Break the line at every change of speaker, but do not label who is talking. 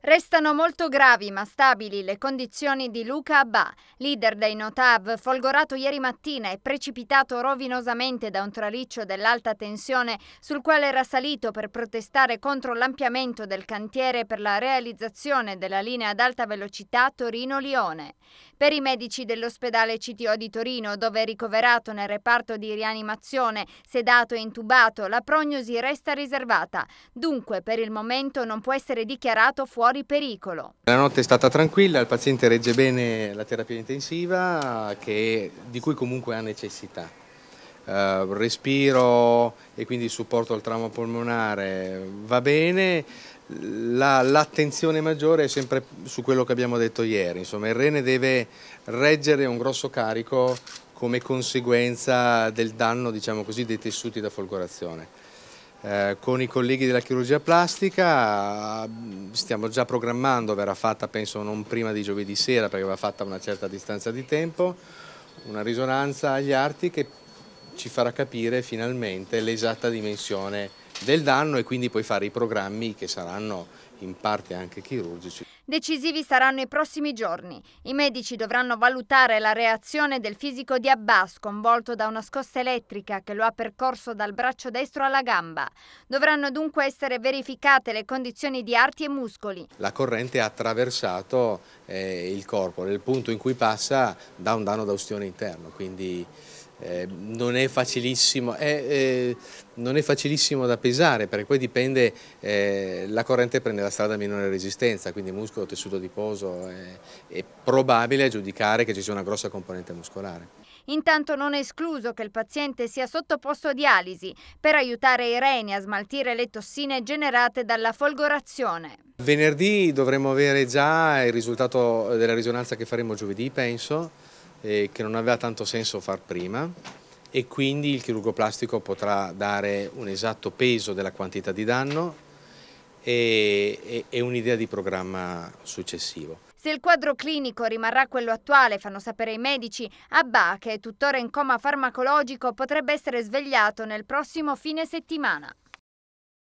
Restano molto gravi ma stabili le condizioni di Luca Abba, leader dei Notav, folgorato ieri mattina e precipitato rovinosamente da un traliccio dell'alta tensione sul quale era salito per protestare contro l'ampliamento del cantiere per la realizzazione della linea ad alta velocità Torino-Lione. Per i medici dell'ospedale CTO di Torino, dove è ricoverato nel reparto di rianimazione, sedato e intubato, la prognosi resta riservata. Dunque, per il momento non può essere dichiarato fuori fuori pericolo.
La notte è stata tranquilla, il paziente regge bene la terapia intensiva che, di cui comunque ha necessità. Uh, respiro e quindi supporto al trauma polmonare va bene, l'attenzione la, maggiore è sempre su quello che abbiamo detto ieri, insomma il rene deve reggere un grosso carico come conseguenza del danno diciamo così, dei tessuti da folgorazione. Eh, con i colleghi della chirurgia plastica mm, stiamo già programmando, verrà fatta penso non prima di giovedì sera perché va fatta a una certa distanza di tempo, una risonanza agli arti che ci farà capire finalmente l'esatta dimensione del danno e quindi poi fare i programmi che saranno in parte anche chirurgici.
Decisivi saranno i prossimi giorni. I medici dovranno valutare la reazione del fisico di Abbas, sconvolto da una scossa elettrica che lo ha percorso dal braccio destro alla gamba. Dovranno dunque essere verificate le condizioni di arti e muscoli.
La corrente ha attraversato eh, il corpo, nel punto in cui passa dà un danno d'austione interno, quindi... Eh, non, è è, eh, non, è facilissimo, da pesare perché poi dipende, eh, la corrente prende la strada a minore resistenza, quindi muscolo, tessuto adiposo, è, eh, è probabile giudicare che ci sia una grossa componente muscolare.
Intanto non è escluso che il paziente sia sottoposto a dialisi per aiutare i reni a smaltire le tossine generate dalla folgorazione.
Venerdì dovremo avere già il risultato della risonanza che faremo giovedì, penso, eh, che non aveva tanto senso far prima e quindi il chirurgo plastico potrà dare un esatto peso della quantità di danno e, e, e un'idea di programma successivo.
Se il quadro clinico rimarrà quello attuale, fanno sapere i medici, Abba, che è tuttora in coma farmacologico, potrebbe essere svegliato nel prossimo fine settimana.